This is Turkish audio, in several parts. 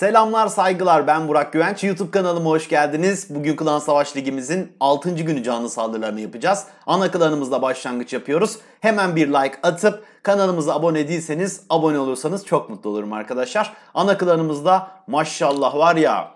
Selamlar saygılar ben Burak Güvenç. YouTube kanalıma hoş geldiniz. Bugün Klan Savaş Ligimizin 6. günü canlı saldırılarını yapacağız. Ana klanımızla başlangıç yapıyoruz. Hemen bir like atıp kanalımıza abone değilseniz abone olursanız çok mutlu olurum arkadaşlar. Ana klanımızda maşallah var ya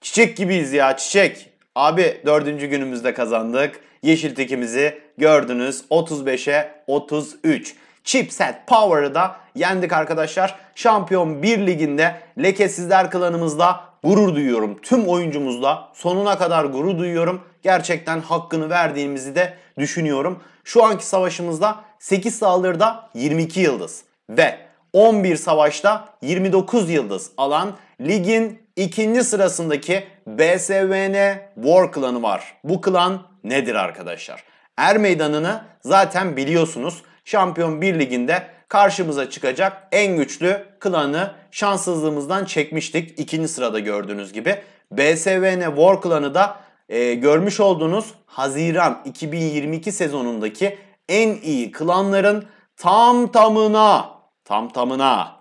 çiçek gibiyiz ya çiçek. Abi 4. günümüzde kazandık. Yeşil tekimizi gördünüz 35'e 33. Chipset Power'ı da yendik arkadaşlar. Şampiyon 1 liginde lekesizler klanımızda gurur duyuyorum. Tüm oyuncumuzla sonuna kadar gurur duyuyorum. Gerçekten hakkını verdiğimizi de düşünüyorum. Şu anki savaşımızda 8 saldırıda 22 yıldız ve 11 savaşta 29 yıldız alan ligin ikinci sırasındaki BSVN War klanı var. Bu klan nedir arkadaşlar? Er meydanını zaten biliyorsunuz. Şampiyon Bir Ligi'nde karşımıza çıkacak en güçlü klanı şanssızlığımızdan çekmiştik. ikinci sırada gördüğünüz gibi. BSVN War klanı da e, görmüş olduğunuz Haziran 2022 sezonundaki en iyi klanların tam tamına tam tamına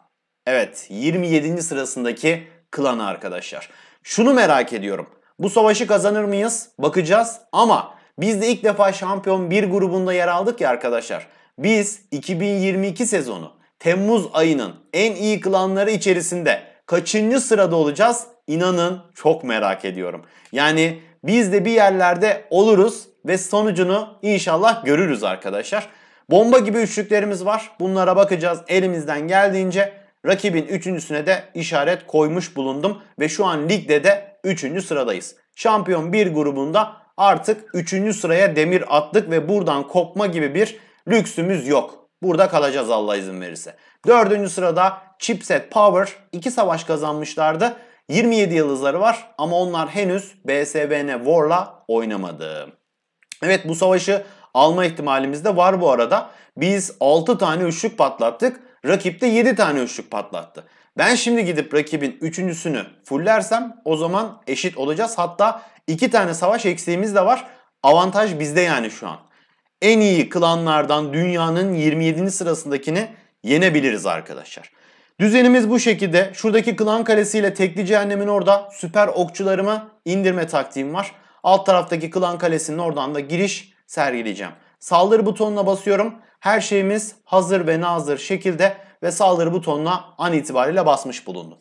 evet 27. sırasındaki klanı arkadaşlar. Şunu merak ediyorum. Bu savaşı kazanır mıyız? Bakacağız ama biz de ilk defa şampiyon bir grubunda yer aldık ya arkadaşlar. Biz 2022 sezonu Temmuz ayının en iyi kılanları içerisinde kaçıncı sırada olacağız? İnanın çok merak ediyorum. Yani biz de bir yerlerde oluruz ve sonucunu inşallah görürüz arkadaşlar. Bomba gibi üçlüklerimiz var. Bunlara bakacağız elimizden geldiğince. Rakibin üçüncüsüne de işaret koymuş bulundum ve şu an ligde de üçüncü sıradayız. Şampiyon bir grubunda artık üçüncü sıraya demir attık ve buradan kopma gibi bir lüksümüz yok. Burada kalacağız Allah izin verirse. Dördüncü sırada Chipset Power. iki savaş kazanmışlardı. 27 yıldızları var ama onlar henüz BSBN War'la oynamadı. Evet bu savaşı alma ihtimalimiz de var bu arada. Biz 6 tane üçlük patlattık. Rakip de 7 tane üçlük patlattı. Ben şimdi gidip rakibin üçüncüsünü fullersem o zaman eşit olacağız. Hatta 2 tane savaş eksiğimiz de var. Avantaj bizde yani şu an en iyi klanlardan dünyanın 27. sırasındakini yenebiliriz arkadaşlar. Düzenimiz bu şekilde. Şuradaki klan kalesiyle tekli cehennemin orada süper okçularımı indirme taktiğim var. Alt taraftaki klan kalesinin oradan da giriş sergileyeceğim. Saldırı butonuna basıyorum. Her şeyimiz hazır ve nazır şekilde ve saldırı butonuna an itibariyle basmış bulundum.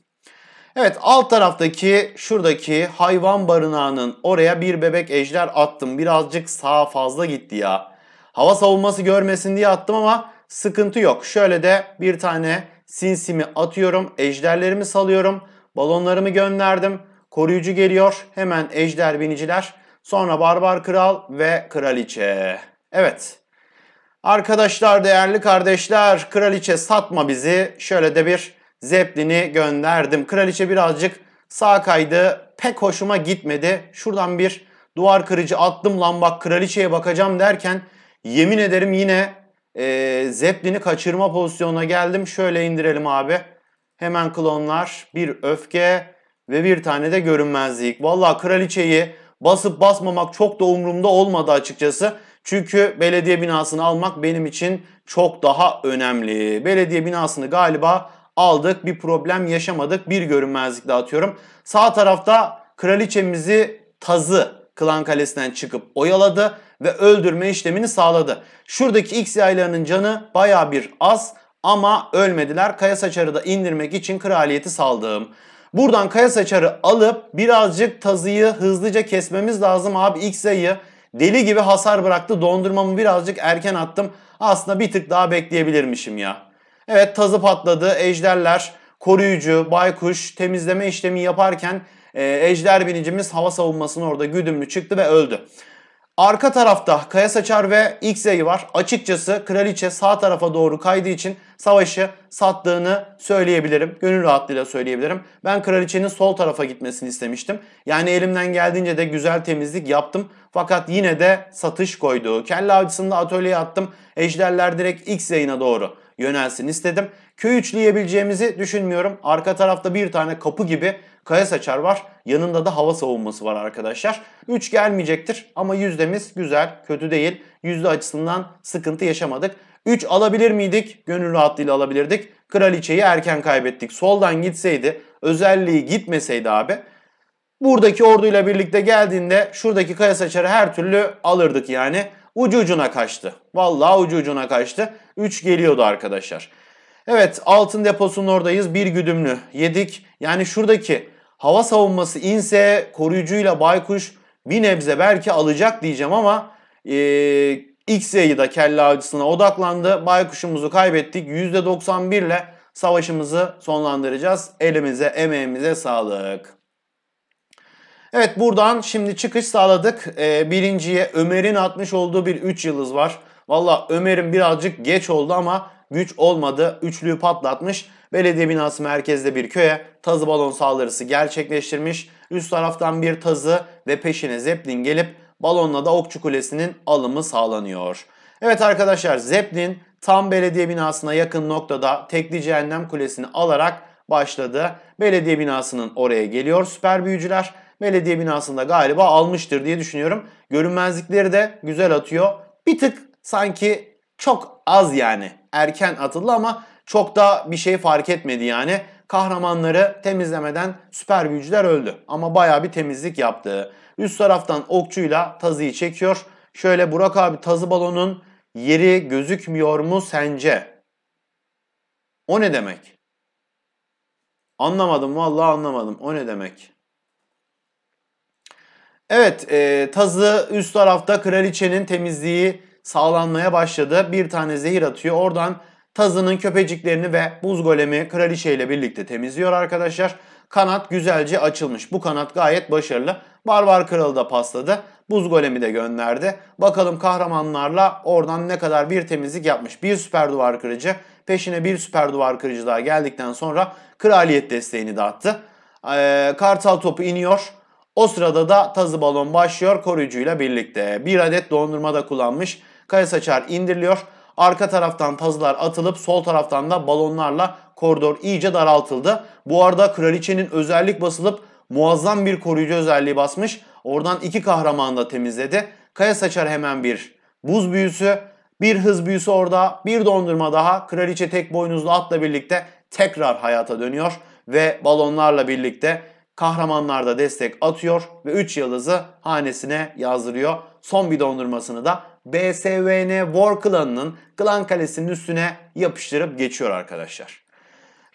Evet alt taraftaki şuradaki hayvan barınağının oraya bir bebek ejder attım. Birazcık sağa fazla gitti ya hava savunması görmesin diye attım ama sıkıntı yok. Şöyle de bir tane sinsimi atıyorum. Ejderlerimi salıyorum. Balonlarımı gönderdim. Koruyucu geliyor. Hemen ejder biniciler. Sonra barbar kral ve kraliçe. Evet. Arkadaşlar, değerli kardeşler, kraliçe satma bizi. Şöyle de bir zeplini gönderdim. Kraliçe birazcık sağ kaydı. Pek hoşuma gitmedi. Şuradan bir duvar kırıcı attım lan bak kraliçeye bakacağım derken Yemin ederim yine e, Zeppelin'i kaçırma pozisyonuna geldim. Şöyle indirelim abi. Hemen klonlar, bir öfke ve bir tane de görünmezlik. Valla kraliçeyi basıp basmamak çok da umurumda olmadı açıkçası. Çünkü belediye binasını almak benim için çok daha önemli. Belediye binasını galiba aldık. Bir problem yaşamadık. Bir görünmezlik dağıtıyorum. Sağ tarafta kraliçemizi tazı Klan Kalesi'nden çıkıp oyaladı ve öldürme işlemini sağladı. Şuradaki X yaylarının canı baya bir az ama ölmediler. Kaya saçarı da indirmek için kraliyeti saldım. Buradan kaya saçarı alıp birazcık tazıyı hızlıca kesmemiz lazım abi X yayı. Deli gibi hasar bıraktı. Dondurmamı birazcık erken attım. Aslında bir tık daha bekleyebilirmişim ya. Evet tazı patladı. Ejderler, koruyucu, baykuş temizleme işlemi yaparken e, ejder binicimiz hava savunmasını orada güdümlü çıktı ve öldü. Arka tarafta Kaya Saçar ve X'eyi var. Açıkçası kraliçe sağ tarafa doğru kaydığı için savaşı sattığını söyleyebilirim. Gönül rahatlığıyla söyleyebilirim. Ben kraliçenin sol tarafa gitmesini istemiştim. Yani elimden geldiğince de güzel temizlik yaptım. Fakat yine de satış koydu. Kelle avcısını da atölyeye attım. Ejderler direkt X yayına doğru yönelsin istedim. Köy üçleyebileceğimizi düşünmüyorum. Arka tarafta bir tane kapı gibi kaya saçar var. Yanında da hava savunması var arkadaşlar. 3 gelmeyecektir ama yüzdemiz güzel, kötü değil. Yüzde açısından sıkıntı yaşamadık. 3 alabilir miydik? Gönül rahatlığıyla alabilirdik. Kraliçeyi erken kaybettik. Soldan gitseydi, özelliği gitmeseydi abi. Buradaki orduyla birlikte geldiğinde şuradaki kaya saçarı her türlü alırdık yani. Ucu ucuna kaçtı. Vallahi ucu ucuna kaçtı. 3 geliyordu arkadaşlar. Evet altın deposunun oradayız. Bir güdümlü yedik. Yani şuradaki hava savunması inse koruyucuyla baykuş bir nebze belki alacak diyeceğim ama e, X'e'yi de kelle avcısına odaklandı. Baykuşumuzu kaybettik. %91 ile savaşımızı sonlandıracağız. Elimize emeğimize sağlık. Evet buradan şimdi çıkış sağladık. Ee, birinciye Ömer'in atmış olduğu bir 3 yıldız var. Valla Ömer'in birazcık geç oldu ama güç olmadı. Üçlüyü patlatmış. Belediye binası merkezde bir köye tazı balon saldırısı gerçekleştirmiş. Üst taraftan bir tazı ve peşine Zeppelin gelip balonla da Okçu Kulesi'nin alımı sağlanıyor. Evet arkadaşlar Zeppelin tam belediye binasına yakın noktada tekli cehennem kulesini alarak başladı. Belediye binasının oraya geliyor süper büyücüler. Belediye binasında galiba almıştır diye düşünüyorum. Görünmezlikleri de güzel atıyor. Bir tık sanki çok az yani erken atıldı ama çok da bir şey fark etmedi yani. Kahramanları temizlemeden süper büyücüler öldü. Ama baya bir temizlik yaptı. Üst taraftan okçuyla tazıyı çekiyor. Şöyle Burak abi tazı balonun yeri gözükmüyor mu sence? O ne demek? Anlamadım vallahi anlamadım. O ne demek? Evet e, tazı üst tarafta kraliçenin temizliği sağlanmaya başladı. Bir tane zehir atıyor. Oradan tazının köpeciklerini ve buz golemi kraliçe ile birlikte temizliyor arkadaşlar. Kanat güzelce açılmış. Bu kanat gayet başarılı. Barbar kralı da pasladı. Buz golemi de gönderdi. Bakalım kahramanlarla oradan ne kadar bir temizlik yapmış. Bir süper duvar kırıcı. Peşine bir süper duvar kırıcı daha geldikten sonra kraliyet desteğini dağıttı. Ee, kartal topu iniyor. O sırada da tazı balon başlıyor koruyucuyla birlikte. Bir adet dondurma da kullanmış. Kaya saçar indiriliyor. Arka taraftan tazılar atılıp sol taraftan da balonlarla koridor iyice daraltıldı. Bu arada kraliçenin özellik basılıp muazzam bir koruyucu özelliği basmış. Oradan iki kahramanı da temizledi. Kaya saçar hemen bir buz büyüsü, bir hız büyüsü orada, bir dondurma daha. Kraliçe tek boynuzlu atla birlikte tekrar hayata dönüyor ve balonlarla birlikte kahramanlar da destek atıyor ve 3 yıldızı hanesine yazdırıyor. Son bir dondurmasını da BSVN War Clan'ın klan kalesinin üstüne yapıştırıp geçiyor arkadaşlar.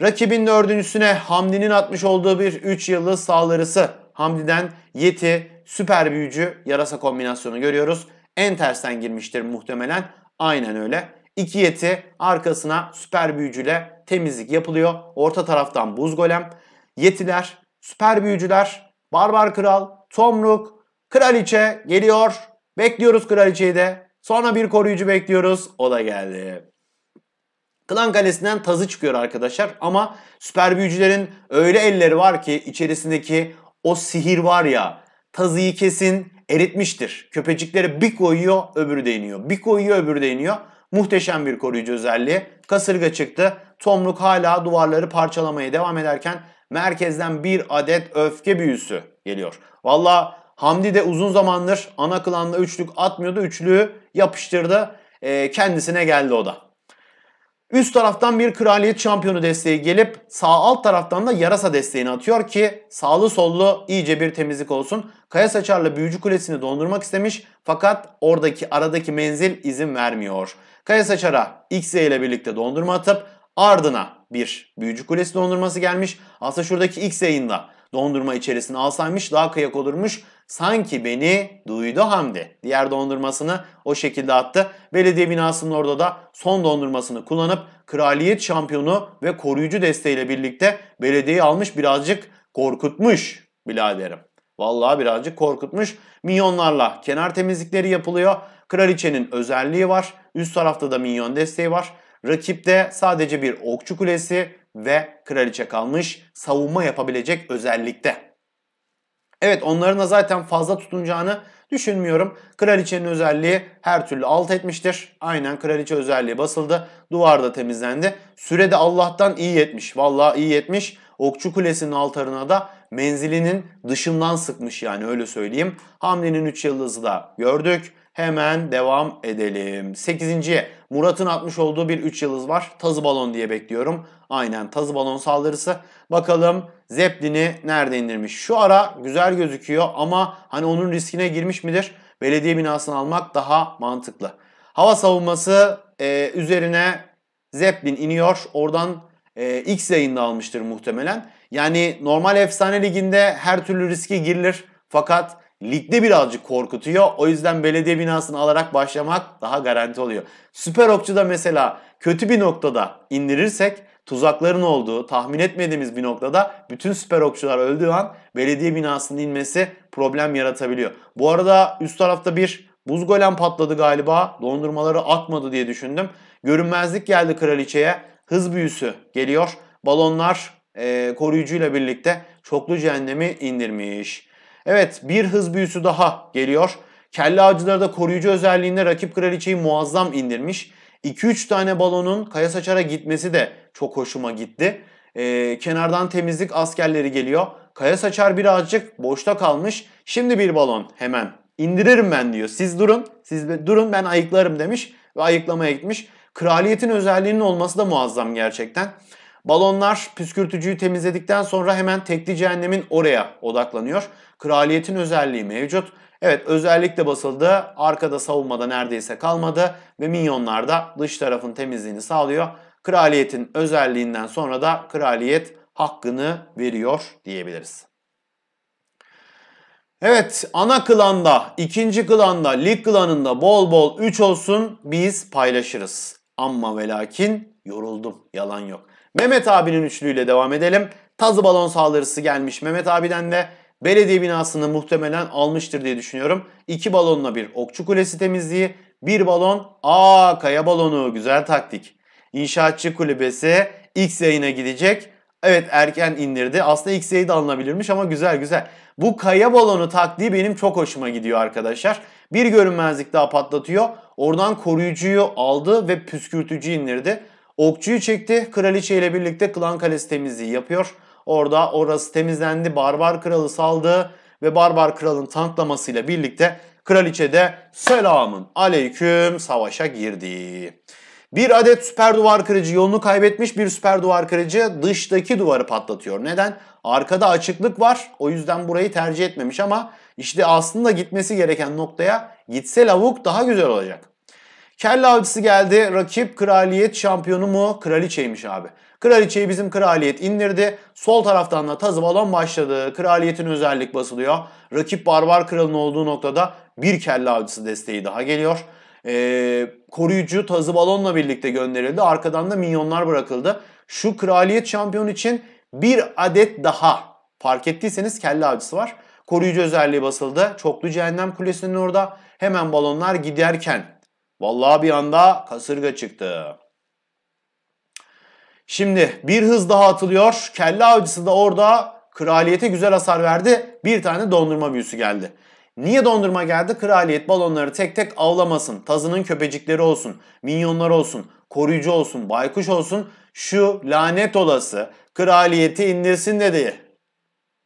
Rakibin dördüncüsüne Hamdi'nin atmış olduğu bir 3 yıllık saldırısı. Hamdi'den Yeti, süper büyücü, yarasa kombinasyonu görüyoruz. En tersten girmiştir muhtemelen. Aynen öyle. İki Yeti arkasına süper büyücüyle temizlik yapılıyor. Orta taraftan buz golem. Yetiler, süper büyücüler, barbar kral, tomruk, kraliçe geliyor. Bekliyoruz kraliçeyi de. Sonra bir koruyucu bekliyoruz. O da geldi. Klan kalesinden tazı çıkıyor arkadaşlar ama süper büyücülerin öyle elleri var ki içerisindeki o sihir var ya tazıyı kesin eritmiştir. Köpecikleri bir koyuyor öbürü de Bir koyuyor öbürü de Muhteşem bir koruyucu özelliği. Kasırga çıktı. Tomruk hala duvarları parçalamaya devam ederken merkezden bir adet öfke büyüsü geliyor. Vallahi. Hamdi de uzun zamandır ana klanla üçlük atmıyordu. Üçlüğü yapıştırdı. E, kendisine geldi o da. Üst taraftan bir kraliyet şampiyonu desteği gelip sağ alt taraftan da yarasa desteğini atıyor ki sağlı sollu iyice bir temizlik olsun. Kaya Saçar'la Büyücü Kulesi'ni dondurmak istemiş fakat oradaki aradaki menzil izin vermiyor. Kaya Saçar'a XZ ile birlikte dondurma atıp ardına bir Büyücü Kulesi dondurması gelmiş. Aslında şuradaki X yayında Dondurma içerisine alsaymış daha kıyak olurmuş. Sanki beni duydu Hamdi. Diğer dondurmasını o şekilde attı. Belediye binasının orada da son dondurmasını kullanıp kraliyet şampiyonu ve koruyucu desteğiyle birlikte belediyeyi almış birazcık korkutmuş biraderim. Vallahi birazcık korkutmuş. Minyonlarla kenar temizlikleri yapılıyor. Kraliçenin özelliği var. Üst tarafta da minyon desteği var. Rakipte sadece bir okçu kulesi, ve kraliçe kalmış savunma yapabilecek özellikte. Evet onların da zaten fazla tutunacağını düşünmüyorum. Kraliçenin özelliği her türlü alt etmiştir. Aynen kraliçe özelliği basıldı. Duvar da temizlendi. Sürede Allah'tan iyi yetmiş. Vallahi iyi yetmiş. Okçu Kulesi'nin altarına da menzilinin dışından sıkmış yani öyle söyleyeyim. Hamlenin 3 yıldızı da gördük. Hemen devam edelim. 8. Murat'ın atmış olduğu bir 3 yıldız var. Tazı balon diye bekliyorum. Aynen tazı balon saldırısı. Bakalım Zeppelin'i nerede indirmiş? Şu ara güzel gözüküyor ama hani onun riskine girmiş midir? Belediye binasını almak daha mantıklı. Hava savunması e, üzerine Zeppelin iniyor. Oradan e, X yayında almıştır muhtemelen. Yani normal efsane liginde her türlü riske girilir. Fakat ligde birazcık korkutuyor. O yüzden belediye binasını alarak başlamak daha garanti oluyor. Süper Okçu'da mesela kötü bir noktada indirirsek tuzakların olduğu, tahmin etmediğimiz bir noktada bütün süper okçular öldüğü an belediye binasının inmesi problem yaratabiliyor. Bu arada üst tarafta bir buz golem patladı galiba. Dondurmaları atmadı diye düşündüm. Görünmezlik geldi kraliçeye. Hız büyüsü geliyor. Balonlar e, koruyucuyla birlikte çoklu cehennemi indirmiş. Evet bir hız büyüsü daha geliyor. Kelle avcıları da koruyucu özelliğinde rakip kraliçeyi muazzam indirmiş. 2-3 tane balonun kaya saçara gitmesi de çok hoşuma gitti. Ee, kenardan temizlik askerleri geliyor. Kaya saçar birazcık boşta kalmış. Şimdi bir balon hemen indiririm ben diyor. Siz durun, siz durun ben ayıklarım demiş ve ayıklamaya gitmiş. Kraliyetin özelliğinin olması da muazzam gerçekten. Balonlar püskürtücüyü temizledikten sonra hemen tekli cehennemin oraya odaklanıyor. Kraliyetin özelliği mevcut. Evet özellikle basıldı. Arkada savunmada neredeyse kalmadı. Ve minyonlar da dış tarafın temizliğini sağlıyor. Kraliyetin özelliğinden sonra da kraliyet hakkını veriyor diyebiliriz. Evet ana klanda, ikinci klanda, lig klanında bol bol 3 olsun biz paylaşırız. Amma ve lakin yoruldum yalan yok. Mehmet abinin üçlüyle devam edelim. Tazı balon saldırısı gelmiş Mehmet abiden de Belediye binasını muhtemelen almıştır diye düşünüyorum. İki balonla bir okçu kulesi temizliği, bir balon aa kaya balonu güzel taktik. İnşaatçı kulübesi X yayına gidecek. Evet erken indirdi. Aslında X yayı da alınabilirmiş ama güzel güzel. Bu kaya balonu taktiği benim çok hoşuma gidiyor arkadaşlar. Bir görünmezlik daha patlatıyor. Oradan koruyucuyu aldı ve püskürtücü indirdi. Okçuyu çekti. Kraliçe ile birlikte klan kalesi temizliği yapıyor. Orada orası temizlendi. Barbar kralı saldı ve Barbar kralın tanklamasıyla birlikte kraliçe de selamın aleyküm savaşa girdi. Bir adet süper duvar kırıcı yolunu kaybetmiş bir süper duvar kırıcı dıştaki duvarı patlatıyor. Neden? Arkada açıklık var o yüzden burayı tercih etmemiş ama işte aslında gitmesi gereken noktaya gitse lavuk daha güzel olacak. Kelle avcısı geldi. Rakip kraliyet şampiyonu mu? Kraliçeymiş abi. Kraliçeyi bizim kraliyet indirdi. Sol taraftan da tazı balon başladı. Kraliyetin özellik basılıyor. Rakip barbar kralın olduğu noktada bir kelle avcısı desteği daha geliyor. Ee, koruyucu tazı balonla birlikte gönderildi. Arkadan da minyonlar bırakıldı. Şu kraliyet şampiyon için bir adet daha fark ettiyseniz kelle avcısı var. Koruyucu özelliği basıldı. Çoklu cehennem kulesinin orada. Hemen balonlar giderken Vallahi bir anda kasırga çıktı. Şimdi bir hız daha atılıyor. Kelle avcısı da orada kraliyete güzel hasar verdi. Bir tane dondurma büyüsü geldi. Niye dondurma geldi? Kraliyet balonları tek tek avlamasın. Tazının köpecikleri olsun, minyonlar olsun, koruyucu olsun, baykuş olsun. Şu lanet olası kraliyeti indirsin dedi.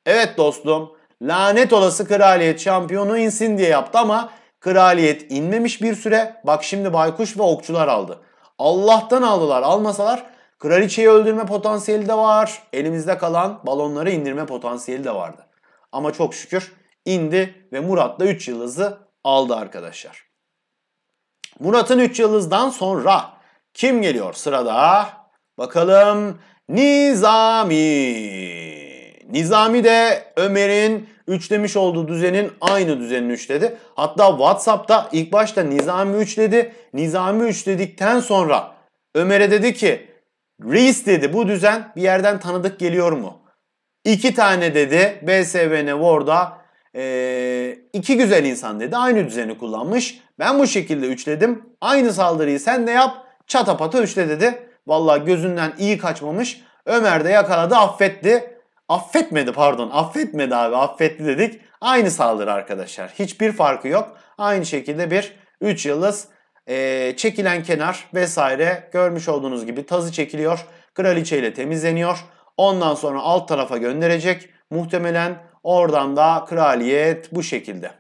Evet dostum, lanet olası kraliyet şampiyonu insin diye yaptı ama kraliyet inmemiş bir süre. Bak şimdi baykuş ve okçular aldı. Allah'tan aldılar. Almasalar Kraliçeyi öldürme potansiyeli de var. Elimizde kalan balonları indirme potansiyeli de vardı. Ama çok şükür indi ve Murat da 3 yıldızı aldı arkadaşlar. Murat'ın 3 yıldızdan sonra kim geliyor sırada? Bakalım Nizami. Nizami de Ömer'in demiş olduğu düzenin aynı düzenini dedi. Hatta WhatsApp'ta ilk başta Nizami dedi. Nizami dedikten sonra Ömer'e dedi ki Reis dedi bu düzen bir yerden tanıdık geliyor mu? İki tane dedi BSVN War'da e, iki güzel insan dedi aynı düzeni kullanmış. Ben bu şekilde üçledim aynı saldırıyı sen de yap çatapata üçle dedi. Valla gözünden iyi kaçmamış Ömer de yakaladı affetti. Affetmedi pardon affetmedi abi affetti dedik. Aynı saldırı arkadaşlar hiçbir farkı yok. Aynı şekilde bir 3 yıldız e, çekilen kenar vesaire görmüş olduğunuz gibi tazı çekiliyor. Kraliçe ile temizleniyor. Ondan sonra alt tarafa gönderecek. Muhtemelen oradan da kraliyet bu şekilde.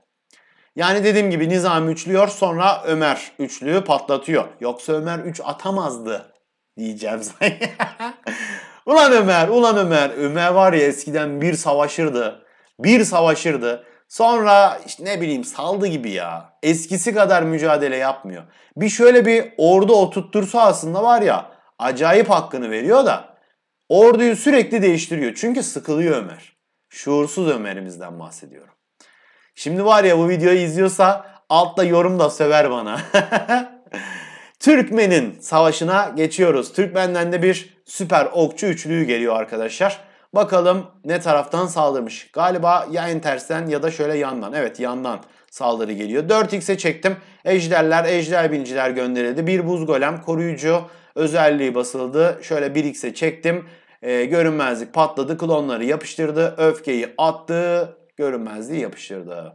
Yani dediğim gibi Nizam üçlüyor sonra Ömer üçlüyü patlatıyor. Yoksa Ömer üç atamazdı diyeceğim sana. ulan Ömer, ulan Ömer. Ömer var ya eskiden bir savaşırdı. Bir savaşırdı. Sonra işte ne bileyim saldı gibi ya. Eskisi kadar mücadele yapmıyor. Bir şöyle bir ordu oturttursa aslında var ya acayip hakkını veriyor da orduyu sürekli değiştiriyor. Çünkü sıkılıyor Ömer. Şuursuz Ömer'imizden bahsediyorum. Şimdi var ya bu videoyu izliyorsa altta yorum da söver bana. Türkmen'in savaşına geçiyoruz. Türkmen'den de bir süper okçu üçlüğü geliyor arkadaşlar. Bakalım ne taraftan saldırmış. Galiba ya en tersten ya da şöyle yandan. Evet yandan saldırı geliyor. 4x'e çektim. Ejderler, ejder binciler gönderildi. Bir buz golem koruyucu özelliği basıldı. Şöyle 1x'e çektim. Ee, görünmezlik patladı. Klonları yapıştırdı. Öfkeyi attı. Görünmezliği yapıştırdı.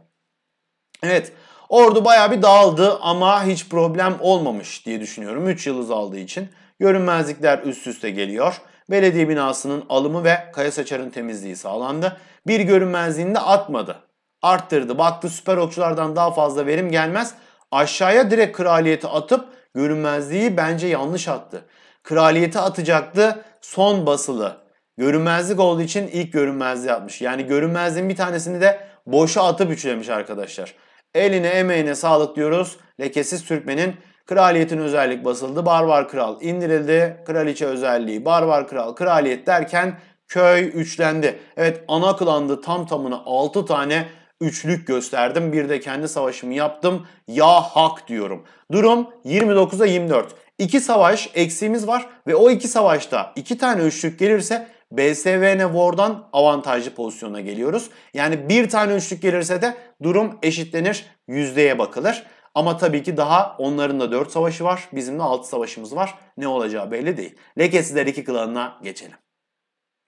Evet. Ordu baya bir dağıldı ama hiç problem olmamış diye düşünüyorum. 3 yıldız aldığı için. Görünmezlikler üst üste geliyor belediye binasının alımı ve Kaya Saçar'ın temizliği sağlandı. Bir görünmezliğini de atmadı. Arttırdı. Baktı süper okçulardan daha fazla verim gelmez. Aşağıya direkt kraliyeti atıp görünmezliği bence yanlış attı. Kraliyeti atacaktı son basılı. Görünmezlik olduğu için ilk görünmezliği atmış. Yani görünmezliğin bir tanesini de boşa atıp üçlemiş arkadaşlar. Eline emeğine sağlık diyoruz. Lekesiz Türkmen'in Kraliyetin özellik basıldı. Barbar kral indirildi. Kraliçe özelliği, barbar kral, kraliyet derken köy üçlendi. Evet ana klandı tam tamına 6 tane üçlük gösterdim. Bir de kendi savaşımı yaptım. Ya hak diyorum. Durum 29'a 24. İki savaş eksiğimiz var ve o iki savaşta iki tane üçlük gelirse BSVN War'dan avantajlı pozisyona geliyoruz. Yani bir tane üçlük gelirse de durum eşitlenir, yüzdeye bakılır. Ama tabii ki daha onların da 4 savaşı var. Bizim de 6 savaşımız var. Ne olacağı belli değil. Lekesizler 2 klanına geçelim.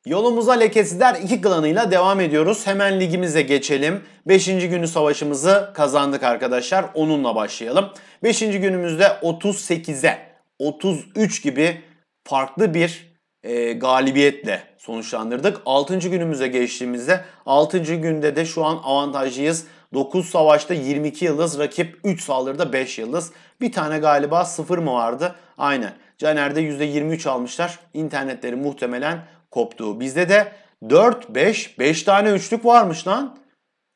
Yolumuza Lekesizler 2 klanıyla devam ediyoruz. Hemen ligimize geçelim. 5. günü savaşımızı kazandık arkadaşlar. Onunla başlayalım. 5. günümüzde 38'e 33 gibi farklı bir e, galibiyetle sonuçlandırdık. 6. günümüze geçtiğimizde 6. günde de şu an avantajlıyız. 9 savaşta 22 yıldız, rakip 3 saldırıda 5 yıldız. Bir tane galiba 0 mı vardı? Aynen. Caner'de %23 almışlar. İnternetleri muhtemelen koptu. Bizde de 4, 5, 5 tane üçlük varmış lan.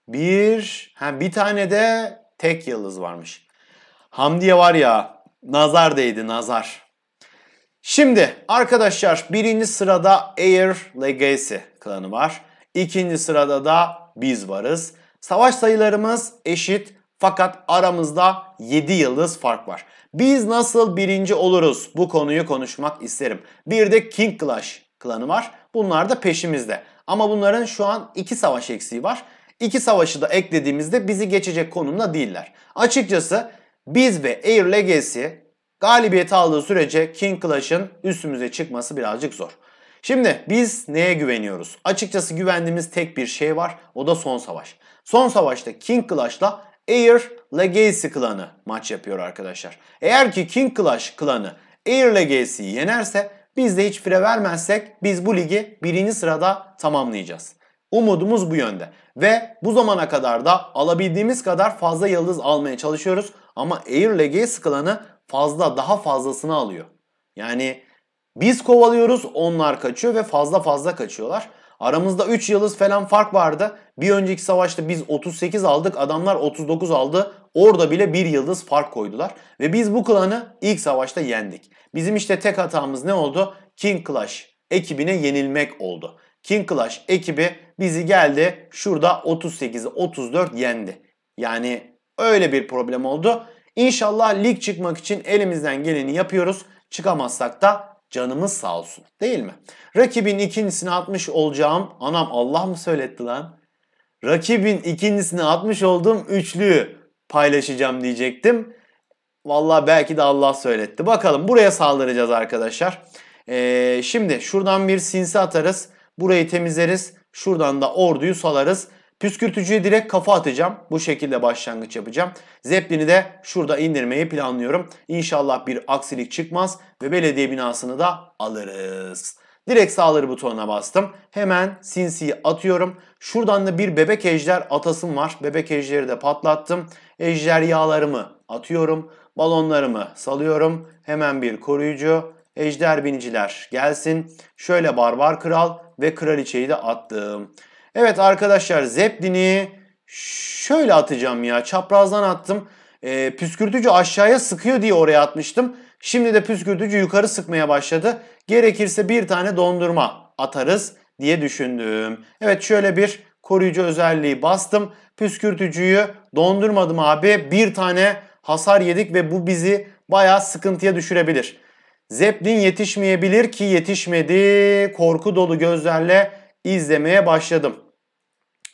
Bir, ha bir tane de tek yıldız varmış. Hamdiye var ya, nazar değdi nazar. Şimdi arkadaşlar birinci sırada Air Legacy klanı var. İkinci sırada da biz varız. Savaş sayılarımız eşit fakat aramızda 7 yıldız fark var. Biz nasıl birinci oluruz bu konuyu konuşmak isterim. Bir de King Clash klanı var. Bunlar da peşimizde. Ama bunların şu an 2 savaş eksiği var. İki savaşı da eklediğimizde bizi geçecek konumda değiller. Açıkçası biz ve Air Legacy galibiyet aldığı sürece King Clash'ın üstümüze çıkması birazcık zor. Şimdi biz neye güveniyoruz? Açıkçası güvendiğimiz tek bir şey var o da son savaş. Son savaşta King Clash'la Air Legacy klanı maç yapıyor arkadaşlar. Eğer ki King Clash klanı Air Legacy'yi yenerse biz de hiç fire vermezsek biz bu ligi birinci sırada tamamlayacağız. Umudumuz bu yönde. Ve bu zamana kadar da alabildiğimiz kadar fazla yıldız almaya çalışıyoruz. Ama Air Legacy klanı fazla daha fazlasını alıyor. Yani biz kovalıyoruz onlar kaçıyor ve fazla fazla kaçıyorlar. Aramızda 3 yıldız falan fark vardı. Bir önceki savaşta biz 38 aldık adamlar 39 aldı. Orada bile bir yıldız fark koydular. Ve biz bu klanı ilk savaşta yendik. Bizim işte tek hatamız ne oldu? King Clash ekibine yenilmek oldu. King Clash ekibi bizi geldi şurada 38'i 34 yendi. Yani öyle bir problem oldu. İnşallah lig çıkmak için elimizden geleni yapıyoruz. Çıkamazsak da Canımız sağ olsun. Değil mi? Rakibin ikincisini atmış olacağım. Anam Allah mı söyletti lan? Rakibin ikincisini atmış olduğum üçlüyü paylaşacağım diyecektim. Valla belki de Allah söyletti. Bakalım buraya saldıracağız arkadaşlar. Ee, şimdi şuradan bir sinsi atarız. Burayı temizleriz. Şuradan da orduyu salarız. Püskürtücüye direkt kafa atacağım. Bu şekilde başlangıç yapacağım. Zeplini de şurada indirmeyi planlıyorum. İnşallah bir aksilik çıkmaz ve belediye binasını da alırız. Direkt sağları butonuna bastım. Hemen sinsiyi atıyorum. Şuradan da bir bebek ejder atasım var. Bebek ejderi de patlattım. Ejder yağlarımı atıyorum. Balonlarımı salıyorum. Hemen bir koruyucu. Ejder biniciler gelsin. Şöyle barbar kral ve kraliçeyi de attım. Evet arkadaşlar zeplini şöyle atacağım ya. Çaprazdan attım. E, püskürtücü aşağıya sıkıyor diye oraya atmıştım. Şimdi de püskürtücü yukarı sıkmaya başladı. Gerekirse bir tane dondurma atarız diye düşündüm. Evet şöyle bir koruyucu özelliği bastım. Püskürtücüyü dondurmadım abi. Bir tane hasar yedik ve bu bizi bayağı sıkıntıya düşürebilir. Zeplin yetişmeyebilir ki yetişmedi. Korku dolu gözlerle izlemeye başladım.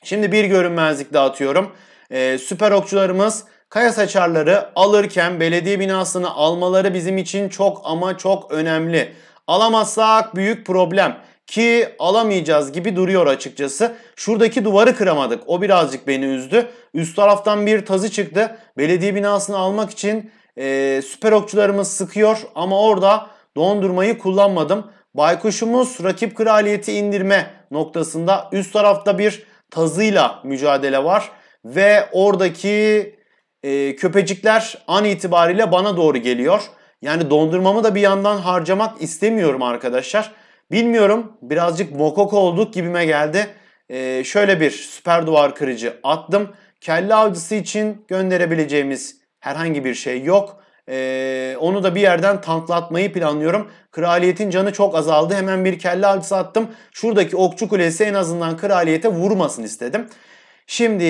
Şimdi bir görünmezlik dağıtıyorum. Ee, süper okçularımız kaya saçarları alırken belediye binasını almaları bizim için çok ama çok önemli. Alamazsak büyük problem ki alamayacağız gibi duruyor açıkçası. Şuradaki duvarı kıramadık. O birazcık beni üzdü. Üst taraftan bir tazı çıktı. Belediye binasını almak için e, süper okçularımız sıkıyor ama orada dondurmayı kullanmadım. Baykuşumuz rakip kraliyeti indirme noktasında üst tarafta bir tazıyla mücadele var ve oradaki e, köpecikler an itibariyle bana doğru geliyor. Yani dondurmamı da bir yandan harcamak istemiyorum arkadaşlar. Bilmiyorum birazcık mokok olduk gibime geldi. E, şöyle bir süper duvar kırıcı attım. Kelle avcısı için gönderebileceğimiz herhangi bir şey yok. Ee, onu da bir yerden tanklatmayı planlıyorum. Kraliyetin canı çok azaldı. Hemen bir kelle avcısı attım. Şuradaki okçu kulesi en azından kraliyete vurmasın istedim. Şimdi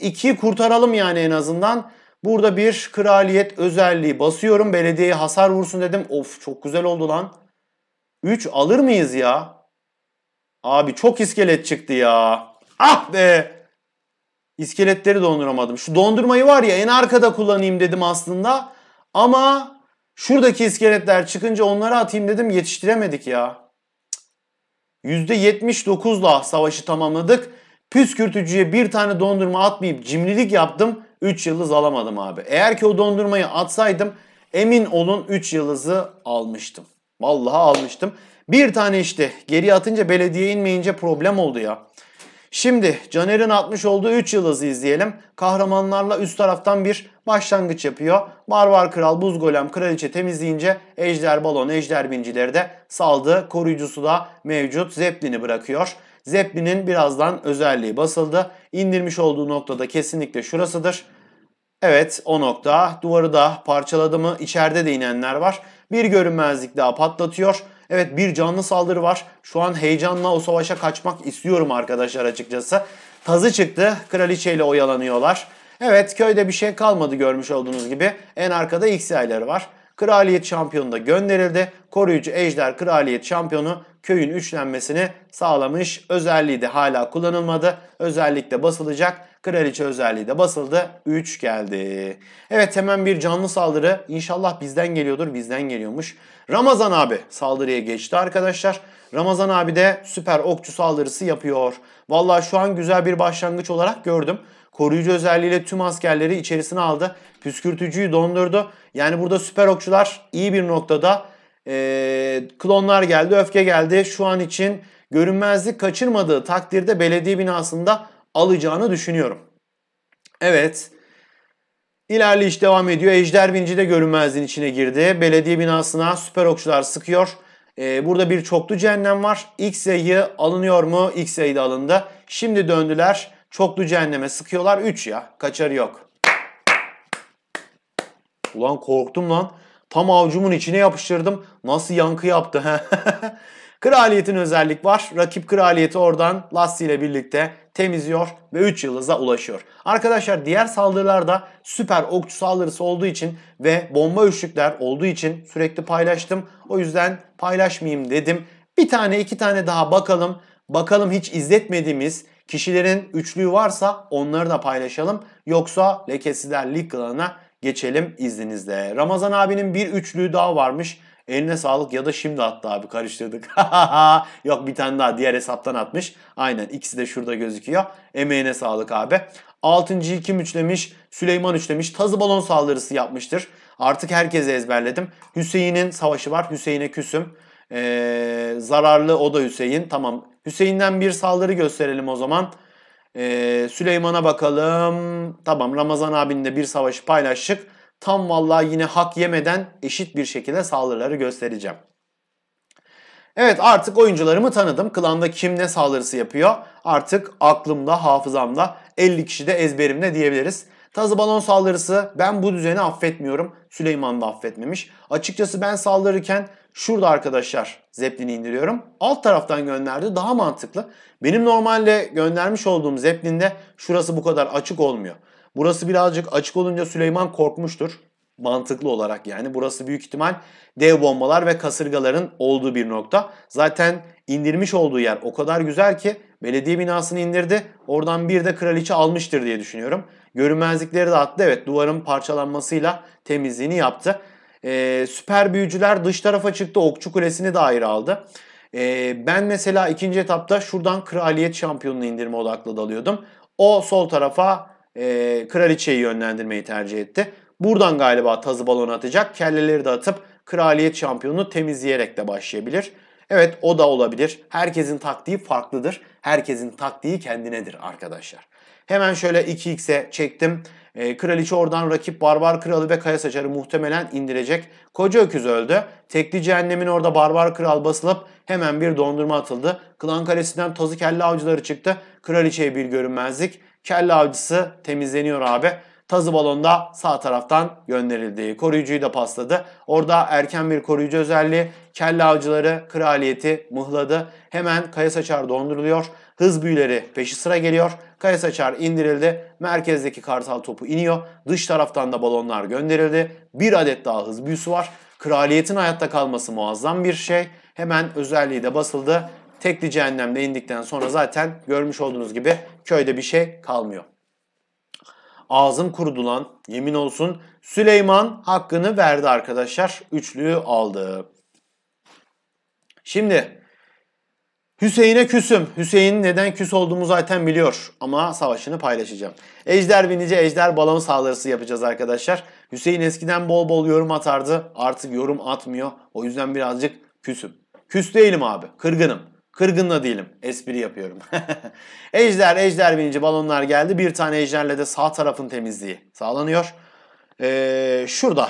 iki kurtaralım yani en azından. Burada bir kraliyet özelliği basıyorum. Belediyeye hasar vursun dedim. Of çok güzel oldu lan. 3 alır mıyız ya? Abi çok iskelet çıktı ya. Ah be! İskeletleri donduramadım. Şu dondurmayı var ya en arkada kullanayım dedim aslında. Ama şuradaki iskeletler çıkınca onları atayım dedim yetiştiremedik ya. %79'la savaşı tamamladık. Püskürtücüye bir tane dondurma atmayıp cimrilik yaptım. 3 yıldız alamadım abi. Eğer ki o dondurmayı atsaydım emin olun 3 yıldızı almıştım. Vallahi almıştım. Bir tane işte geri atınca belediye inmeyince problem oldu ya. Şimdi Caner'in atmış olduğu 3 yıldızı izleyelim. Kahramanlarla üst taraftan bir başlangıç yapıyor. Barbar Kral, Buz Golem, Kraliçe temizleyince Ejder Balon, Ejder Bincileri de saldı. Koruyucusu da mevcut. Zeppelin'i bırakıyor. Zeppelin'in birazdan özelliği basıldı. İndirmiş olduğu noktada kesinlikle şurasıdır. Evet o nokta. Duvarı da parçaladı mı? İçeride de inenler var. Bir görünmezlik daha patlatıyor. Evet bir canlı saldırı var. Şu an heyecanla o savaşa kaçmak istiyorum arkadaşlar açıkçası. Tazı çıktı. Kraliçeyle oyalanıyorlar. Evet köyde bir şey kalmadı görmüş olduğunuz gibi. En arkada X'ayları var. Kraliyet şampiyonu da gönderildi. Koruyucu Ejder Kraliyet şampiyonu köyün üçlenmesini sağlamış. Özelliği de hala kullanılmadı. Özellikle basılacak. Kraliçe özelliği de basıldı. 3 geldi. Evet hemen bir canlı saldırı. İnşallah bizden geliyordur. Bizden geliyormuş. Ramazan abi saldırıya geçti arkadaşlar. Ramazan abi de süper okçu saldırısı yapıyor. Vallahi şu an güzel bir başlangıç olarak gördüm. Koruyucu özelliğiyle tüm askerleri içerisine aldı. Püskürtücüyü dondurdu. Yani burada süper okçular iyi bir noktada. Ee, klonlar geldi, öfke geldi. Şu an için görünmezlik kaçırmadığı takdirde belediye binasında alacağını düşünüyorum. Evet. İlerleyiş devam ediyor. Ejder Binici de görünmezliğin içine girdi. Belediye binasına süper okçular sıkıyor. Ee, burada bir çoklu cehennem var. X sayı alınıyor mu? X sayı da alındı. Şimdi döndüler. Çoklu cehenneme sıkıyorlar. 3 ya. Kaçarı yok. Ulan korktum lan. Tam avcumun içine yapıştırdım. Nasıl yankı yaptı? Kraliyetin özellik var. Rakip kraliyeti oradan Lassie ile birlikte temizliyor ve 3 yıldıza ulaşıyor. Arkadaşlar diğer saldırılarda süper okçu saldırısı olduğu için ve bomba üçlükler olduğu için sürekli paylaştım. O yüzden paylaşmayayım dedim. Bir tane iki tane daha bakalım. Bakalım hiç izletmediğimiz kişilerin üçlüğü varsa onları da paylaşalım. Yoksa lekesizler lig klanına geçelim izninizle. Ramazan abinin bir üçlüğü daha varmış. Eline sağlık ya da şimdi attı abi karıştırdık. Yok bir tane daha diğer hesaptan atmış. Aynen ikisi de şurada gözüküyor. Emeğine sağlık abi. 6.yi kim üçlemiş? Süleyman üçlemiş. Tazı balon saldırısı yapmıştır. Artık herkese ezberledim. Hüseyin'in savaşı var. Hüseyin'e küsüm. Ee, zararlı o da Hüseyin. Tamam. Hüseyin'den bir saldırı gösterelim o zaman. Ee, Süleyman'a bakalım. Tamam Ramazan abinin de bir savaşı paylaştık tam vallahi yine hak yemeden eşit bir şekilde saldırıları göstereceğim. Evet artık oyuncularımı tanıdım. Klanda kim ne saldırısı yapıyor? Artık aklımda, hafızamda, 50 kişi de ezberimde diyebiliriz. Tazı balon saldırısı ben bu düzeni affetmiyorum. Süleyman da affetmemiş. Açıkçası ben saldırırken şurada arkadaşlar Zeppelin'i indiriyorum. Alt taraftan gönderdi daha mantıklı. Benim normalde göndermiş olduğum Zeppelin'de şurası bu kadar açık olmuyor. Burası birazcık açık olunca Süleyman korkmuştur. Mantıklı olarak yani burası büyük ihtimal dev bombalar ve kasırgaların olduğu bir nokta. Zaten indirmiş olduğu yer o kadar güzel ki belediye binasını indirdi. Oradan bir de kraliçe almıştır diye düşünüyorum. Görünmezlikleri de attı. Evet duvarın parçalanmasıyla temizliğini yaptı. Ee, süper büyücüler dış tarafa çıktı. Okçu Kulesi'ni de ayrı aldı. Ee, ben mesela ikinci etapta şuradan kraliyet şampiyonunu indirme odaklı dalıyordum. O sol tarafa e, kraliçeyi yönlendirmeyi tercih etti. Buradan galiba tazı balon atacak. Kelleleri de atıp kraliyet şampiyonunu temizleyerek de başlayabilir. Evet o da olabilir. Herkesin taktiği farklıdır. Herkesin taktiği kendinedir arkadaşlar. Hemen şöyle 2x'e çektim. E, kraliçe oradan rakip barbar kralı ve kaya saçarı muhtemelen indirecek. Koca öküz öldü. Tekli cehennemin orada barbar kral basılıp hemen bir dondurma atıldı. Klan kalesinden tazı kelle avcıları çıktı. Kraliçeye bir görünmezlik. Kelle avcısı temizleniyor abi. Tazı balonda sağ taraftan gönderildi. Koruyucuyu da pasladı. Orada erken bir koruyucu özelliği. Kelle avcıları kraliyeti mıhladı. Hemen kaya saçar donduruluyor. Hız büyüleri peşi sıra geliyor. Kaya saçar indirildi. Merkezdeki kartal topu iniyor. Dış taraftan da balonlar gönderildi. Bir adet daha hız büyüsü var. Kraliyetin hayatta kalması muazzam bir şey. Hemen özelliği de basıldı. Tekli cehennemde indikten sonra zaten görmüş olduğunuz gibi Köyde bir şey kalmıyor. Ağzım kurudulan yemin olsun Süleyman hakkını verdi arkadaşlar. Üçlüyü aldı. Şimdi Hüseyin'e küsüm. Hüseyin neden küs olduğumu zaten biliyor ama savaşını paylaşacağım. Ejder binici ejder balon saldırısı yapacağız arkadaşlar. Hüseyin eskiden bol bol yorum atardı. Artık yorum atmıyor. O yüzden birazcık küsüm. Küs değilim abi. Kırgınım. Kırgın da değilim. Espri yapıyorum. ejder, ejder binince balonlar geldi. Bir tane ejderle de sağ tarafın temizliği sağlanıyor. Ee, şurada,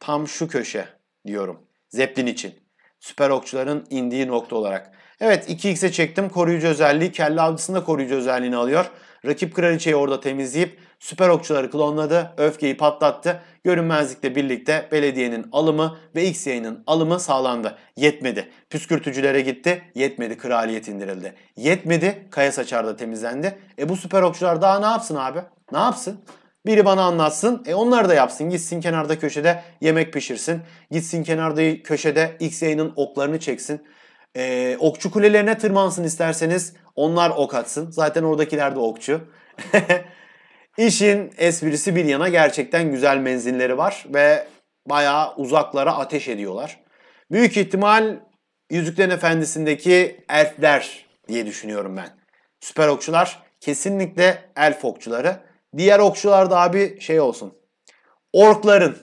tam şu köşe diyorum. Zeplin için. Süper okçuların indiği nokta olarak. Evet 2x'e çektim. Koruyucu özelliği kelle avcısında koruyucu özelliğini alıyor. Rakip kraliçeyi orada temizleyip süper okçuları klonladı. Öfkeyi patlattı. Görünmezlikle birlikte belediyenin alımı ve X yayının alımı sağlandı. Yetmedi. Püskürtücülere gitti. Yetmedi. Kraliyet indirildi. Yetmedi. Kaya Saçar'da temizlendi. E bu süper okçular daha ne yapsın abi? Ne yapsın? Biri bana anlatsın. E onlar da yapsın. Gitsin kenarda köşede yemek pişirsin. Gitsin kenarda köşede X yayının oklarını çeksin. E, okçu kulelerine tırmansın isterseniz. Onlar ok atsın. Zaten oradakiler de okçu. İşin esprisi bir yana gerçekten güzel menzilleri var ve bayağı uzaklara ateş ediyorlar. Büyük ihtimal Yüzüklerin Efendisi'ndeki elfler diye düşünüyorum ben. Süper okçular kesinlikle elf okçuları. Diğer okçular da abi şey olsun. Orkların.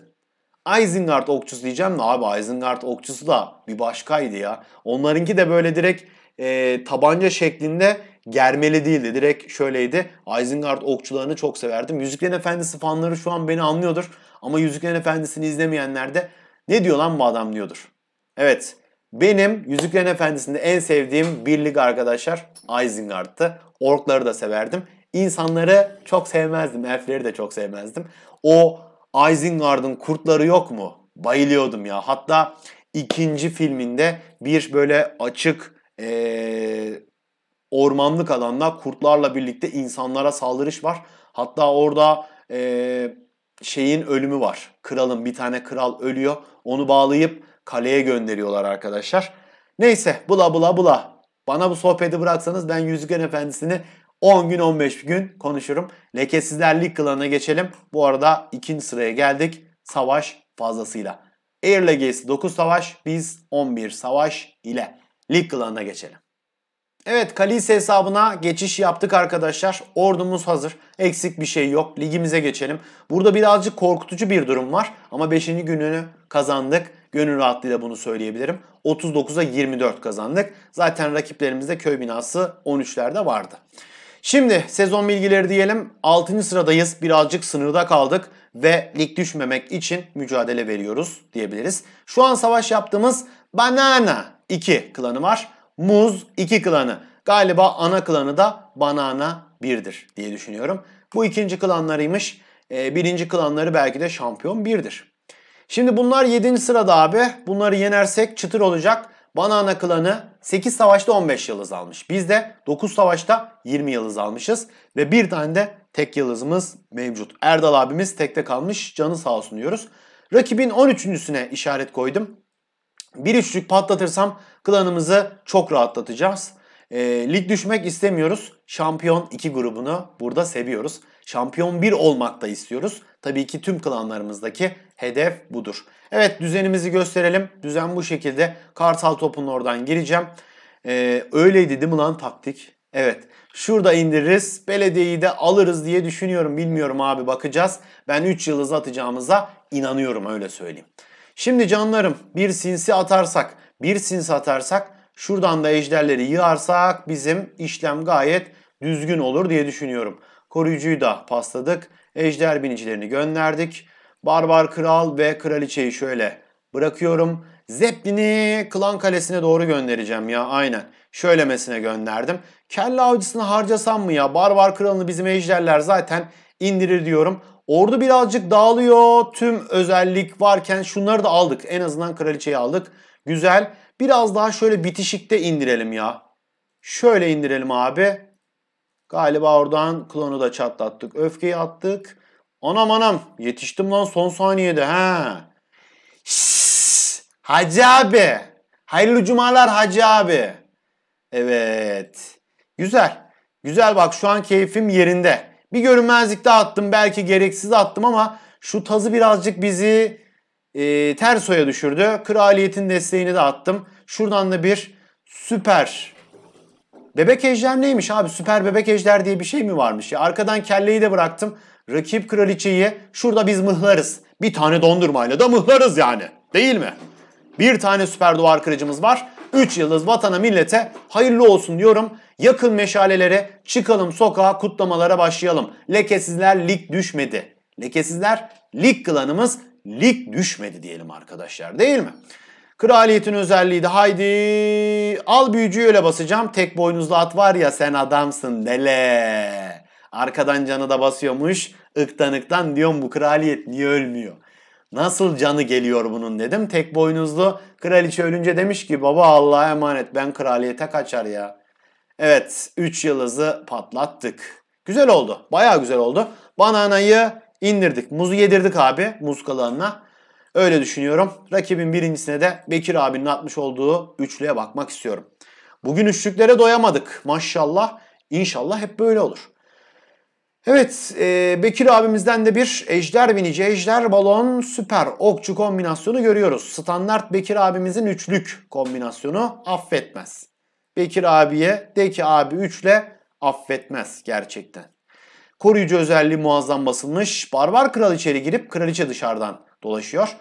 Isengard okçusu diyeceğim de abi Isengard okçusu da bir başkaydı ya. Onlarınki de böyle direkt e, tabanca şeklinde germeli değildi. Direkt şöyleydi. Isengard okçularını çok severdim. Yüzüklerin Efendisi fanları şu an beni anlıyordur. Ama Yüzüklerin Efendisi'ni izlemeyenler de ne diyor lan bu adam diyordur. Evet. Benim Yüzüklerin Efendisi'nde en sevdiğim birlik arkadaşlar Isengard'tı. Orkları da severdim. İnsanları çok sevmezdim. Elfleri de çok sevmezdim. O Isengard'ın kurtları yok mu? Bayılıyordum ya. Hatta ikinci filminde bir böyle açık ee, ormanlık alanda kurtlarla birlikte insanlara saldırış var. Hatta orada e, şeyin ölümü var. Kralın bir tane kral ölüyor. Onu bağlayıp kaleye gönderiyorlar arkadaşlar. Neyse bula bula bula. Bana bu sohbeti bıraksanız ben Yüzüklerin Efendisi'ni 10 gün 15 gün konuşurum. Lekesizler Lig klanına geçelim. Bu arada ikinci sıraya geldik. Savaş fazlasıyla. Air Legacy 9 savaş, biz 11 savaş ile Lig klanına geçelim. Evet kalis hesabına geçiş yaptık arkadaşlar. Ordumuz hazır. Eksik bir şey yok. Ligimize geçelim. Burada birazcık korkutucu bir durum var. Ama 5. gününü kazandık. Gönül rahatlığıyla bunu söyleyebilirim. 39'a 24 kazandık. Zaten rakiplerimizde köy binası 13'lerde vardı. Şimdi sezon bilgileri diyelim. 6. sıradayız. Birazcık sınırda kaldık ve lig düşmemek için mücadele veriyoruz diyebiliriz. Şu an savaş yaptığımız Banana 2 klanı var muz 2 klanı. Galiba ana klanı da banana 1'dir diye düşünüyorum. Bu ikinci klanlarıymış. E, birinci klanları belki de şampiyon 1'dir. Şimdi bunlar 7. sırada abi. Bunları yenersek çıtır olacak. Banana klanı 8 savaşta 15 yıldız almış. Biz de 9 savaşta 20 yıldız almışız. Ve bir tane de tek yıldızımız mevcut. Erdal abimiz tekte kalmış. Canı sağ olsun diyoruz. Rakibin 13.süne işaret koydum. Bir üçlük patlatırsam klanımızı çok rahatlatacağız. E, lig düşmek istemiyoruz. Şampiyon 2 grubunu burada seviyoruz. Şampiyon 1 olmak da istiyoruz. Tabii ki tüm klanlarımızdaki hedef budur. Evet düzenimizi gösterelim. Düzen bu şekilde. Kartal topunu oradan gireceğim. E, öyleydi değil mi lan taktik? Evet. Şurada indiririz. Belediyeyi de alırız diye düşünüyorum. Bilmiyorum abi bakacağız. Ben 3 yıldız atacağımıza inanıyorum öyle söyleyeyim. Şimdi canlarım bir sinsi atarsak, bir sinsi atarsak şuradan da ejderleri yığarsak bizim işlem gayet düzgün olur diye düşünüyorum. Koruyucuyu da pasladık. Ejder binicilerini gönderdik. Barbar kral ve kraliçeyi şöyle bırakıyorum. Zeppelin'i klan kalesine doğru göndereceğim ya aynen. Şöylemesine gönderdim. Kelle avcısını harcasam mı ya? Barbar kralını bizim ejderler zaten indirir diyorum. Ordu birazcık dağılıyor. Tüm özellik varken şunları da aldık. En azından kraliçeyi aldık. Güzel. Biraz daha şöyle bitişikte indirelim ya. Şöyle indirelim abi. Galiba oradan klonu da çatlattık. Öfkeyi attık. Anam anam yetiştim lan son saniyede. He. Şşş, Hacı abi. Hayırlı cumalar Hacı abi. Evet. Güzel. Güzel bak şu an keyfim yerinde. Bir görünmezlik daha attım. Belki gereksiz attım ama şu tazı birazcık bizi e, tersoya düşürdü. Kraliyetin desteğini de attım. Şuradan da bir süper. Bebek ejder neymiş abi? Süper bebek ejder diye bir şey mi varmış ya? Arkadan kelleyi de bıraktım. Rakip kraliçeyi şurada biz mıhlarız. Bir tane dondurmayla da mıhlarız yani. Değil mi? Bir tane süper duvar kırıcımız var. 3 yıldız vatana millete hayırlı olsun diyorum. Yakın meşalelere, çıkalım sokağa kutlamalara başlayalım. Lekesizler lig düşmedi. Lekesizler lig klanımız lig düşmedi diyelim arkadaşlar değil mi? Kraliyetin özelliği de haydi al büyücüyü öyle basacağım. Tek boynuzlu at var ya sen adamsın dele. Arkadan canı da basıyormuş. Iktan ıktan diyorum bu kraliyet niye ölmüyor? Nasıl canı geliyor bunun dedim. Tek boynuzlu kraliçe ölünce demiş ki baba Allah'a emanet ben kraliyete kaçar ya. Evet 3 yıldızı patlattık. Güzel oldu. Baya güzel oldu. Bananayı indirdik. Muzu yedirdik abi muz kalanına. Öyle düşünüyorum. Rakibin birincisine de Bekir abinin atmış olduğu üçlüye bakmak istiyorum. Bugün üçlüklere doyamadık. Maşallah. İnşallah hep böyle olur. Evet e, Bekir abimizden de bir ejder binici, ejder balon, süper okçu kombinasyonu görüyoruz. Standart Bekir abimizin üçlük kombinasyonu affetmez. Bekir abiye de ki abi 3 ile affetmez gerçekten. Koruyucu özelliği muazzam basılmış. Barbar kral içeri girip kraliçe dışarıdan dolaşıyor.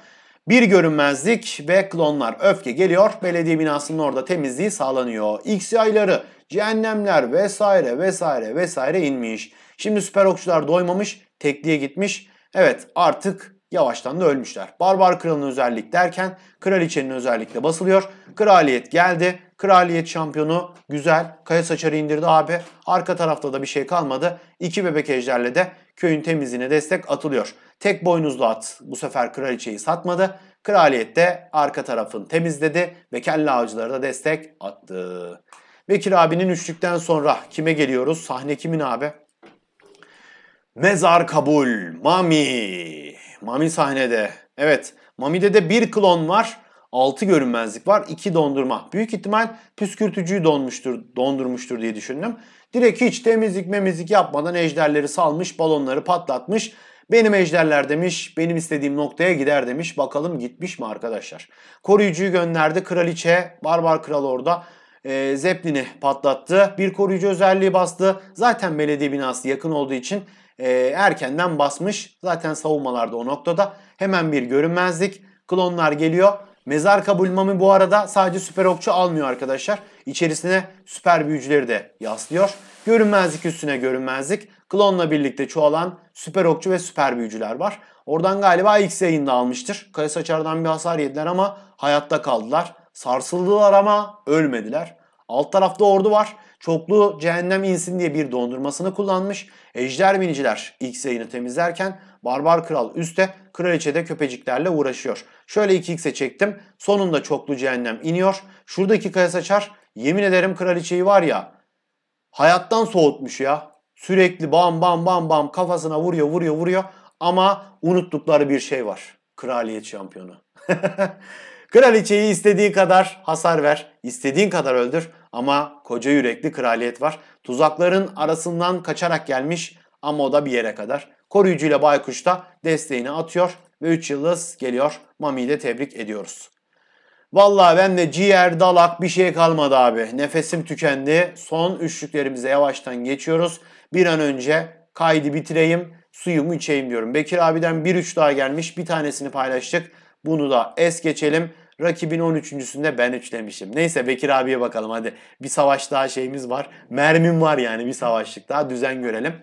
Bir görünmezlik ve klonlar öfke geliyor. Belediye binasının orada temizliği sağlanıyor. X yayları, cehennemler vesaire vesaire vesaire inmiş. Şimdi süper okçular doymamış, tekliğe gitmiş. Evet artık yavaştan da ölmüşler. Barbar kralın özellik derken kraliçenin özellikle basılıyor. Kraliyet geldi. Kraliyet şampiyonu güzel. Kaya saçarı indirdi abi. Arka tarafta da bir şey kalmadı. İki bebek ejderle de köyün temizliğine destek atılıyor. Tek boynuzlu at bu sefer kraliçeyi satmadı. Kraliyet de arka tarafın temizledi ve kelle avcıları da destek attı. Bekir abinin üçlükten sonra kime geliyoruz? Sahne kimin abi? Mezar kabul. Mami. Mami sahnede. Evet. Mami'de de bir klon var. altı görünmezlik var. iki dondurma. Büyük ihtimal püskürtücüyü donmuştur, dondurmuştur diye düşündüm. Direkt hiç temizlik memizlik yapmadan ejderleri salmış, balonları patlatmış. Benim ejderler demiş, benim istediğim noktaya gider demiş. Bakalım gitmiş mi arkadaşlar? Koruyucuyu gönderdi. Kraliçe, Barbar Kral orada e, Zeppelin'i patlattı. Bir koruyucu özelliği bastı. Zaten belediye binası yakın olduğu için e, erkenden basmış. Zaten savunmalarda o noktada. Hemen bir görünmezlik. Klonlar geliyor. Mezar kabul mami bu arada sadece süper okçu almıyor arkadaşlar. İçerisine süper büyücüleri de yaslıyor. Görünmezlik üstüne görünmezlik. Klonla birlikte çoğalan süper okçu ve süper büyücüler var. Oradan galiba X yayında almıştır. Kale saçardan bir hasar yediler ama hayatta kaldılar. Sarsıldılar ama ölmediler. Alt tarafta ordu var. Çoklu cehennem insin diye bir dondurmasını kullanmış. Ejder biniciler X yayını temizlerken barbar kral üste, kraliçe de köpeciklerle uğraşıyor. Şöyle 2x'e çektim. Sonunda çoklu cehennem iniyor. Şuradaki kaya saçar. Yemin ederim kraliçeyi var ya hayattan soğutmuş ya. Sürekli bam bam bam bam kafasına vuruyor vuruyor vuruyor. Ama unuttukları bir şey var. Kraliyet şampiyonu. Kraliçeyi istediği kadar hasar ver, istediğin kadar öldür ama koca yürekli kraliyet var. Tuzakların arasından kaçarak gelmiş ama o da bir yere kadar. Koruyucuyla Baykuş da desteğini atıyor ve 3 yıldız geliyor. Mami'yi de tebrik ediyoruz. Vallahi ben de ciğer, dalak bir şey kalmadı abi. Nefesim tükendi. Son üçlüklerimize yavaştan geçiyoruz. Bir an önce kaydı bitireyim, suyumu içeyim diyorum. Bekir abiden bir üç daha gelmiş. Bir tanesini paylaştık. Bunu da es geçelim. Rakibin 13.sünde ben üçlemişim. Neyse Bekir abiye bakalım hadi. Bir savaş daha şeyimiz var. Mermim var yani bir savaşlık daha. Düzen görelim.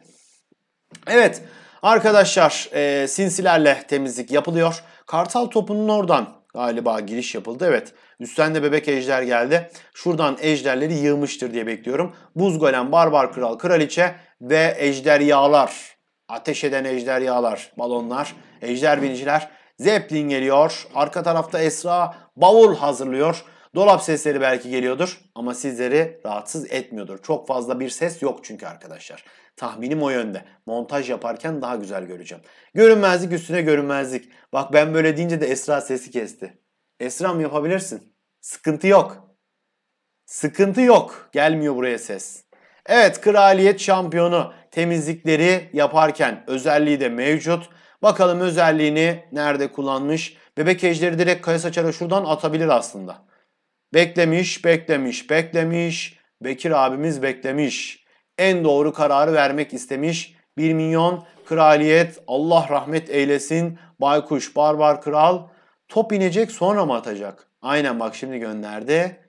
Evet arkadaşlar e, sinsilerle temizlik yapılıyor. Kartal topunun oradan galiba giriş yapıldı. Evet üstten de bebek ejder geldi. Şuradan ejderleri yığmıştır diye bekliyorum. Buz golem, barbar kral, kraliçe ve ejder yağlar. Ateş eden ejder yağlar, balonlar, ejder biniciler Zeppelin geliyor. Arka tarafta Esra bavul hazırlıyor. Dolap sesleri belki geliyordur ama sizleri rahatsız etmiyordur. Çok fazla bir ses yok çünkü arkadaşlar. Tahminim o yönde. Montaj yaparken daha güzel göreceğim. Görünmezlik üstüne görünmezlik. Bak ben böyle deyince de Esra sesi kesti. Esra mı yapabilirsin. Sıkıntı yok. Sıkıntı yok. Gelmiyor buraya ses. Evet kraliyet şampiyonu temizlikleri yaparken özelliği de mevcut. Bakalım özelliğini nerede kullanmış. Bebek ejderi direkt kaya saçara şuradan atabilir aslında. Beklemiş, beklemiş, beklemiş. Bekir abimiz beklemiş. En doğru kararı vermek istemiş. 1 milyon kraliyet Allah rahmet eylesin. Baykuş, barbar kral. Top inecek sonra mı atacak? Aynen bak şimdi gönderdi.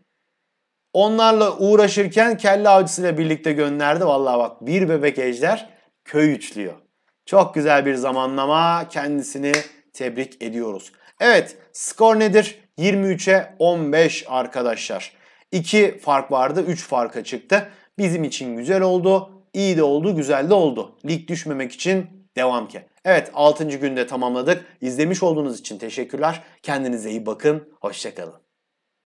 Onlarla uğraşırken kelle avcısıyla birlikte gönderdi. Vallahi bak bir bebek ejder köy üçlüyor. Çok güzel bir zamanlama. Kendisini tebrik ediyoruz. Evet skor nedir? 23'e 15 arkadaşlar. 2 fark vardı 3 farka çıktı. Bizim için güzel oldu. iyi de oldu güzel de oldu. Lig düşmemek için devam ki. Evet 6. günde tamamladık. İzlemiş olduğunuz için teşekkürler. Kendinize iyi bakın. Hoşçakalın.